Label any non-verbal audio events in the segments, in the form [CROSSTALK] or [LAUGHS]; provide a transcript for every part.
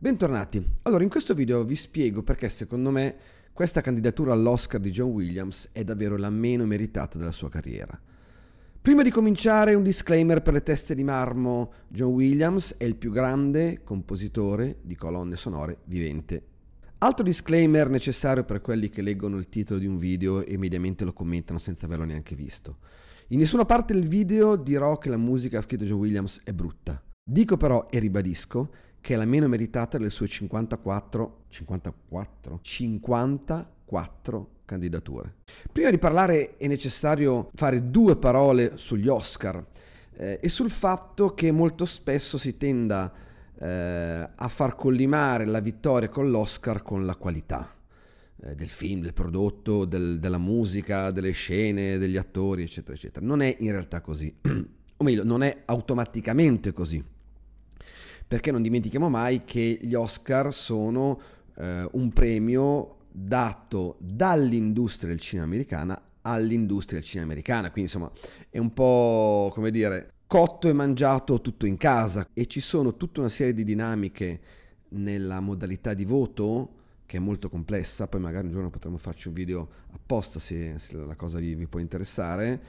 Bentornati. Allora, in questo video vi spiego perché secondo me questa candidatura all'Oscar di John Williams è davvero la meno meritata della sua carriera. Prima di cominciare un disclaimer per le teste di marmo, John Williams è il più grande compositore di colonne sonore vivente. Altro disclaimer necessario per quelli che leggono il titolo di un video e mediamente lo commentano senza averlo neanche visto. In nessuna parte del video dirò che la musica scritta John Williams è brutta. Dico però e ribadisco che è la meno meritata delle sue 54, 54, 54 candidature. Prima di parlare è necessario fare due parole sugli Oscar eh, e sul fatto che molto spesso si tenda eh, a far collimare la vittoria con l'Oscar con la qualità eh, del film, del prodotto, del, della musica, delle scene, degli attori, eccetera, eccetera. Non è in realtà così, [CLEARS THROAT] o meglio, non è automaticamente così perché non dimentichiamo mai che gli Oscar sono eh, un premio dato dall'industria del cinema americana all'industria del cinema americana, quindi insomma è un po' come dire cotto e mangiato tutto in casa e ci sono tutta una serie di dinamiche nella modalità di voto che è molto complessa, poi magari un giorno potremo farci un video apposta se, se la cosa vi, vi può interessare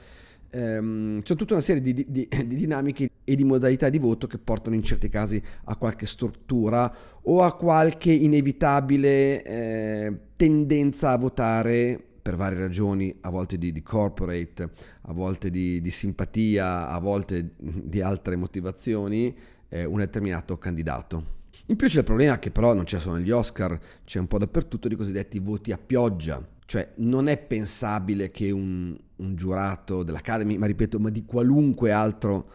ehm, c'è tutta una serie di, di, di, dinamiche e di modalità di voto che portano in certi casi a qualche struttura o a qualche inevitabile eh, tendenza a votare per varie ragioni, a volte di, di corporate, a volte di, di, simpatia, a volte di altre motivazioni, eh, un determinato candidato. In più c'è il problema che però non c'è solo negli Oscar, c'è un po' dappertutto di cosiddetti voti a pioggia, cioè non è pensabile che un, un giurato dell'Academy, ma ripeto, ma di qualunque altro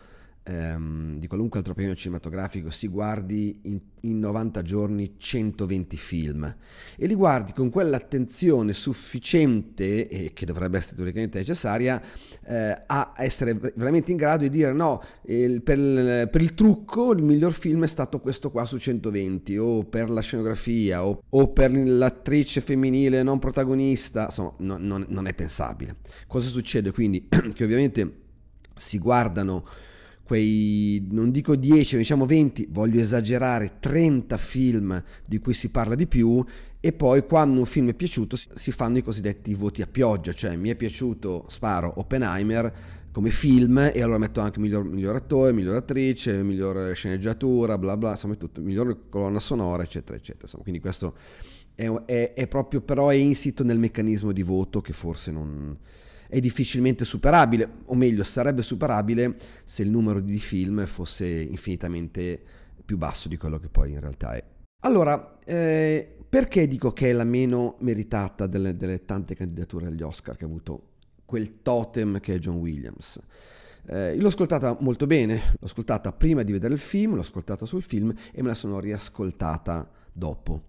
ehm, di qualunque altro premio cinematografico si guardi in, in 90 giorni 120 film e li guardi con quell'attenzione sufficiente e che dovrebbe essere teoricamente necessaria eh, a essere veramente in grado di dire no, il, per, per, il trucco il miglior film è stato questo qua su 120 o per la scenografia o, o per l'attrice femminile non protagonista, insomma no, non, non è pensabile. Cosa succede quindi? [CLEARS THROAT] che ovviamente si guardano quei, non dico 10, diciamo 20, voglio esagerare, 30 film di cui si parla di più e poi quando un film è piaciuto si fanno i cosiddetti voti a pioggia, cioè mi è piaciuto, sparo, Oppenheimer come film e allora metto anche miglior, miglior attore, miglior attrice, miglior sceneggiatura, bla bla, insomma tutto, miglior colonna sonora, eccetera, eccetera. Insomma, quindi questo è, è, è proprio però è insito nel meccanismo di voto che forse non è difficilmente superabile, o meglio sarebbe superabile se il numero di film fosse infinitamente più basso di quello che poi in realtà è. Allora, eh, perché dico che è la meno meritata delle, delle, tante candidature agli Oscar che ha avuto quel totem che è John Williams? Eh, l'ho ascoltata molto bene, l'ho ascoltata prima di vedere il film, l'ho ascoltata sul film e me la sono riascoltata dopo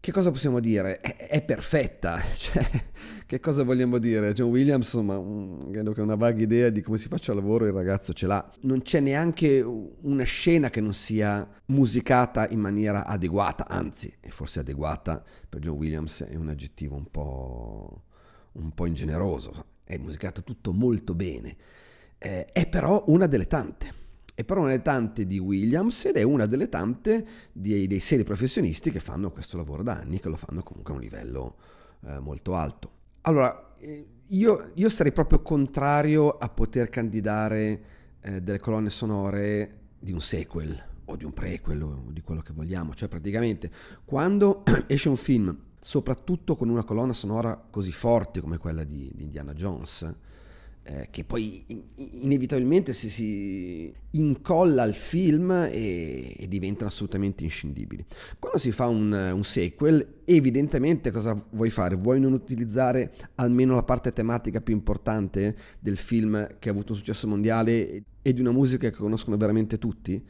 che cosa possiamo dire? È, è perfetta, [LAUGHS] cioè, che cosa vogliamo dire? John Williams, insomma, un, mm, credo che una vaga idea di come si faccia il lavoro il ragazzo ce l'ha. Non c'è neanche una scena che non sia musicata in maniera adeguata, anzi, forse adeguata per John Williams è un aggettivo un po', un po ingeneroso, è musicato tutto molto bene, eh, è però una delle tante è però una delle tante di Williams ed è una delle tante dei, dei seri professionisti che fanno questo lavoro da anni, che lo fanno comunque a un livello eh, molto alto. Allora, eh, io, io, sarei proprio contrario a poter candidare eh, delle colonne sonore di un sequel o di un prequel o di quello che vogliamo, cioè praticamente quando [CLEARS THROAT] esce un film, soprattutto con una colonna sonora così forte come quella di, di Indiana Jones, eh, che poi in- inevitabilmente si, si, incolla al film e, e diventano assolutamente inscindibili. Quando si fa un, un, sequel, evidentemente cosa vuoi fare? Vuoi non utilizzare almeno la parte tematica più importante del film che ha avuto un successo mondiale e di una musica che conoscono veramente tutti?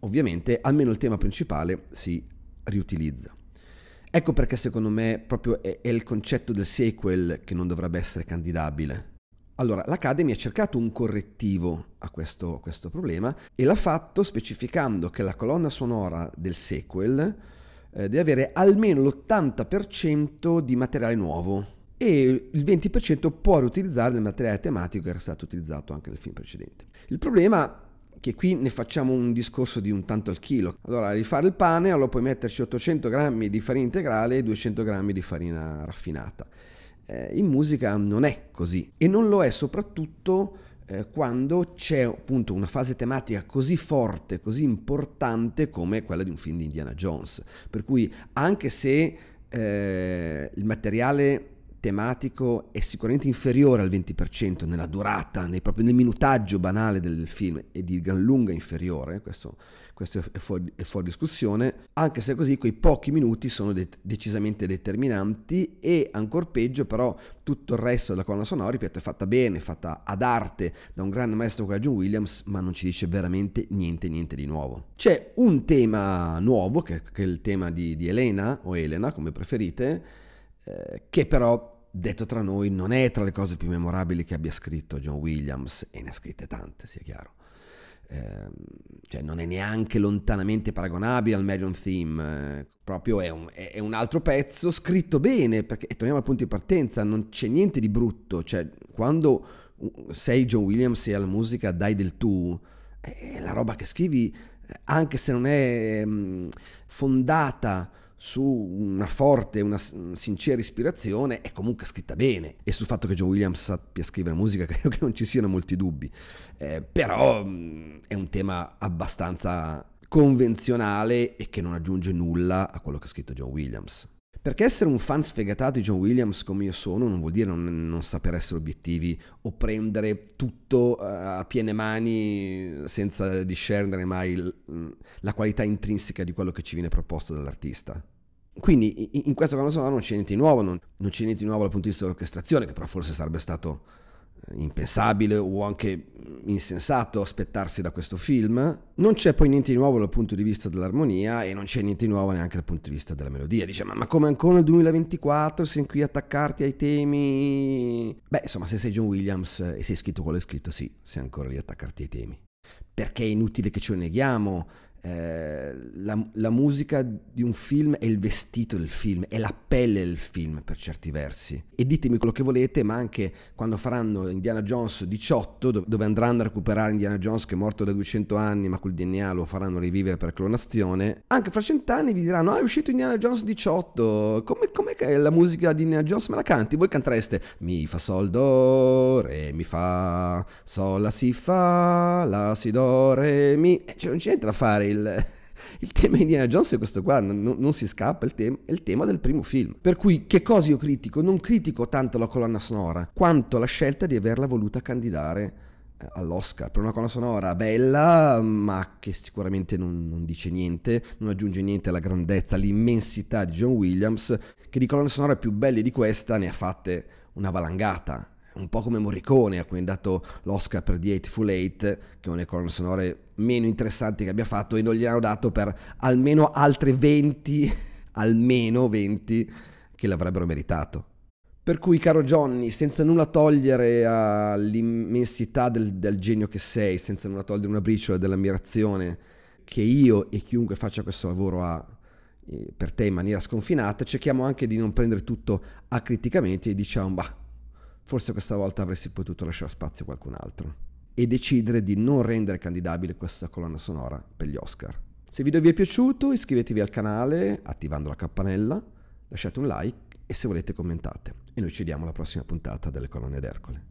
Ovviamente almeno il tema principale si riutilizza. Ecco perché secondo me proprio è, è il concetto del sequel che non dovrebbe essere candidabile allora, l'Academy ha cercato un correttivo a questo, a questo problema e l'ha fatto specificando che la colonna sonora del sequel eh, deve avere almeno l'80% di materiale nuovo e il 20% può riutilizzare il materiale tematico che era stato utilizzato anche nel film precedente. Il problema che qui ne facciamo un discorso di un tanto al chilo. Allora, rifare il pane, allora puoi metterci 800 grammi di farina integrale e 200 grammi di farina raffinata eh, in musica non è così e non lo è soprattutto eh, quando c'è appunto una fase tematica così forte, così importante come quella di un film di Indiana Jones. Per cui anche se eh, il materiale tematico è sicuramente inferiore al 20% nella durata, nei, proprio nel minutaggio banale del film è di gran lunga inferiore, questo questo è fuori, è fuori, discussione, anche se così quei pochi minuti sono de- decisamente determinanti e ancor peggio però tutto il resto della colonna sonora, ripeto, è fatta bene, è fatta ad arte da un grande maestro come John Williams, ma non ci dice veramente niente, niente di nuovo. C'è un tema nuovo, che, che è il tema di, di, Elena o Elena, come preferite, eh, che però detto tra noi, non è tra le cose più memorabili che abbia scritto John Williams, e ne ha scritte tante, sia chiaro. Ehm, cioè non è neanche lontanamente paragonabile al Marion Theme, eh. proprio è un, è, un, altro pezzo scritto bene, perché torniamo al punto di partenza, non c'è niente di brutto, cioè quando sei John Williams e alla musica dai del tu, eh, la roba che scrivi, eh, anche se non è mm, fondata su una forte, una sincera ispirazione, è comunque scritta bene. E sul fatto che John Williams sappia scrivere musica, [LAUGHS] credo che non ci siano molti dubbi. Eh, però mm, è un tema abbastanza convenzionale e che non aggiunge nulla a quello che ha scritto John Williams. Perché essere un fan sfegatato di John Williams come io sono non vuol dire non, non saper essere obiettivi o prendere tutto eh, a piene mani senza discernere mai il, mm, la qualità intrinseca di quello che ci viene proposto dall'artista. Quindi in, in questo caso non c'è niente di nuovo, non, non c'è niente di nuovo dal punto di vista dell'orchestrazione, che però forse sarebbe stato impensabile o anche insensato aspettarsi da questo film. Non c'è poi niente di nuovo dal punto di vista dell'armonia e non c'è niente di nuovo neanche dal punto di vista della melodia. Dice, ma, ma come ancora nel 2024 sei qui a attaccarti ai temi? Beh, insomma, se sei John Williams e sei scritto quello che è scritto, sì, sei ancora lì a attaccarti ai temi. Perché è inutile che ce lo neghiamo, eh, la, la, musica di un film è il vestito del film, è la pelle del film per certi versi. E ditemi quello che volete, ma anche quando faranno Indiana Jones 18, dove andranno a recuperare Indiana Jones che è morto da 200 anni, ma quel DNA lo faranno rivivere per clonazione, anche fra cent'anni vi diranno, ah è uscito Indiana Jones 18, come, com'è che la musica di Indiana Jones me la canti? Voi cantereste mi fa sol do, re mi fa, sol la si fa, la si do, re mi... Eh, cioè non c'entra a fare il, [LAUGHS] il tema di Indiana Jones è questo qua, non, non si scappa, il tema, è il tema del primo film. Per cui che cosa io critico? Non critico tanto la colonna sonora, quanto la scelta di averla voluta candidare eh, all'Oscar per una colonna sonora bella ma che sicuramente non, non, dice niente non aggiunge niente alla grandezza all'immensità di John Williams che di colonne sonore più belle di questa ne ha fatte una valangata un po' come Morricone a cui è dato l'Oscar per The Eightful Eight che è una delle colonne sonore meno interessanti che abbia fatto e non gli hanno dato per almeno altre 20 [LAUGHS] almeno 20 che l'avrebbero meritato per cui caro Johnny senza nulla togliere all'immensità del, del genio che sei senza nulla togliere una briciola dell'ammirazione che io e chiunque faccia questo lavoro ha eh, per te in maniera sconfinata cerchiamo anche di non prendere tutto acriticamente e diciamo bah forse questa volta avresti potuto lasciare spazio a qualcun altro e decidere di non rendere candidabile questa colonna sonora per gli Oscar. Se il video vi è piaciuto iscrivetevi al canale attivando la campanella, lasciate un like e se volete commentate e noi ci vediamo alla prossima puntata delle colonne d'Ercole.